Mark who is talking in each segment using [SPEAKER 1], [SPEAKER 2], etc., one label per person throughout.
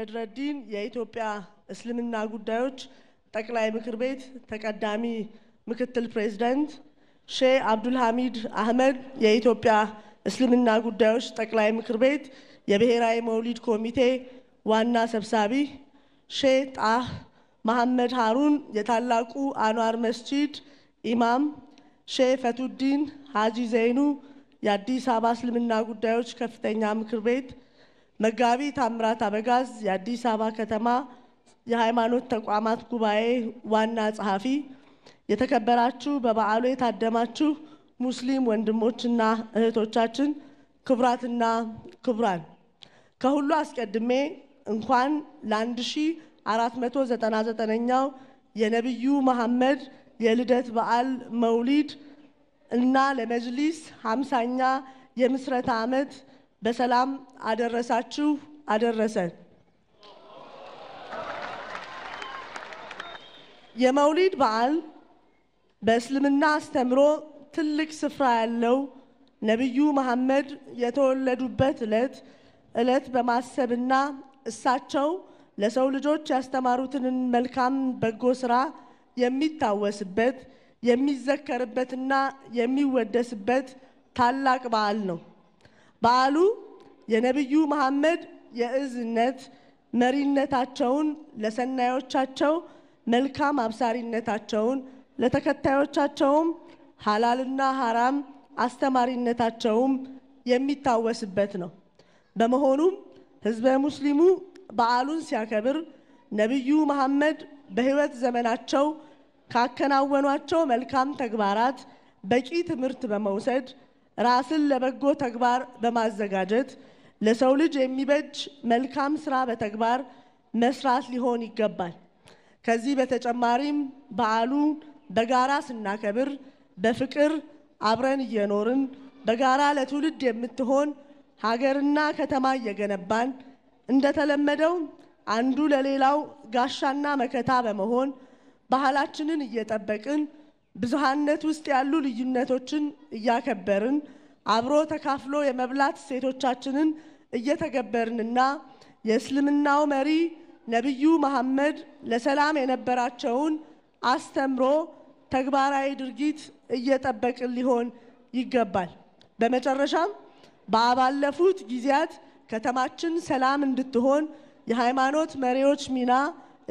[SPEAKER 1] ነድረዲን የኢትዮጵያ እስልምና ጉዳዮች ጠቅላይ ምክር ቤት ተቀዳሚ ምክትል ፕሬዝዳንት፣ ሼህ አብዱልሐሚድ አህመድ የኢትዮጵያ እስልምና ጉዳዮች ጠቅላይ ምክር ቤት የብሔራዊ መውሊድ ኮሚቴ ዋና ሰብሳቢ፣ ሼህ ጣህ መሐመድ ሀሩን የታላቁ አንዋር መስጂድ ኢማም፣ ሼህ ፈቱዲን ሀጂ ዘይኑ የአዲስ አበባ እስልምና ጉዳዮች ከፍተኛ ምክር ቤት መጋቢ ታምራት አበጋዝ የአዲስ አበባ ከተማ የሃይማኖት ተቋማት ጉባኤ ዋና ጸሐፊ፣ የተከበራችሁ በበዓሉ የታደማችሁ ሙስሊም ወንድሞችና እህቶቻችን፣ ክቡራትና ክቡራን፣ ከሁሉ አስቀድሜ እንኳን ለ1499ኛው የነቢዩ መሐመድ የልደት በዓል መውሊድ እና ለመጅሊስ 50ኛ የምስረታ ዓመት በሰላም አደረሳችሁ አደረሰን። የመውሊድ በዓል በእስልምና አስተምሮ ትልቅ ስፍራ ያለው ነቢዩ መሐመድ የተወለዱበት ዕለት ዕለት በማሰብና እሳቸው ለሰው ልጆች ያስተማሩትን መልካም በጎ ስራ የሚታወስበት የሚዘከርበትና የሚወደስበት ታላቅ በዓል ነው። በዓሉ የነቢዩ መሐመድ የእዝነት መሪነታቸውን ለሰናዮቻቸው መልካም አብሳሪነታቸውን ለተከታዮቻቸውም ሐላልና ሐራም አስተማሪነታቸውም የሚታወስበት ነው። በመሆኑም ህዝበ ሙስሊሙ በዓሉን ሲያከብር ነቢዩ መሐመድ በህይወት ዘመናቸው ካከናወኗቸው መልካም ተግባራት በቂ ትምህርት በመውሰድ ራስን ለበጎ ተግባር በማዘጋጀት ለሰው ልጅ የሚበጅ መልካም ስራ በተግባር መስራት ሊሆን ይገባል። ከዚህ በተጨማሪም በዓሉ በጋራ ስናከብር በፍቅር አብረን እየኖርን በጋራ ለትውልድ የምትሆን ሀገርና ከተማ እየገነባን እንደተለመደው አንዱ ለሌላው ጋሻና መከታ በመሆን ባህላችንን እየጠበቅን ብዙሃነት ውስጥ ያሉ ልዩነቶችን እያከበርን አብሮ ተካፍሎ የመብላት ሴቶቻችንን እየተገበርንና የእስልምናው መሪ ነቢዩ መሐመድ ለሰላም የነበራቸውን አስተምሮ ተግባራዊ ድርጊት እየጠበቅን ሊሆን ይገባል። በመጨረሻም በአባለፉት ጊዜያት ከተማችን ሰላም እንድትሆን የሃይማኖት መሪዎች ሚና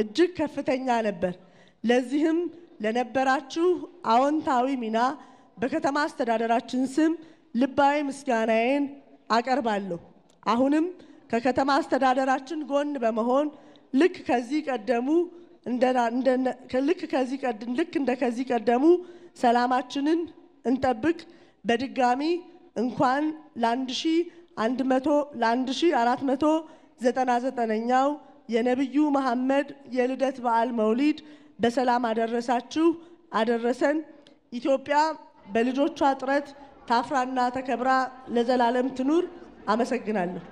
[SPEAKER 1] እጅግ ከፍተኛ ነበር። ለዚህም ለነበራችሁ አዎንታዊ ሚና በከተማ አስተዳደራችን ስም ልባዊ ምስጋናዬን አቀርባለሁ። አሁንም ከከተማ አስተዳደራችን ጎን በመሆን ልክ ከዚህ ቀደሙ ልክ እንደ ከዚህ ቀደሙ ሰላማችንን እንጠብቅ። በድጋሚ እንኳን መቶ 1499 ኛው የነቢዩ መሐመድ የልደት በዓል መውሊድ በሰላም አደረሳችሁ አደረሰን። ኢትዮጵያ በልጆቿ ጥረት ታፍራና ተከብራ ለዘላለም ትኑር። አመሰግናለሁ።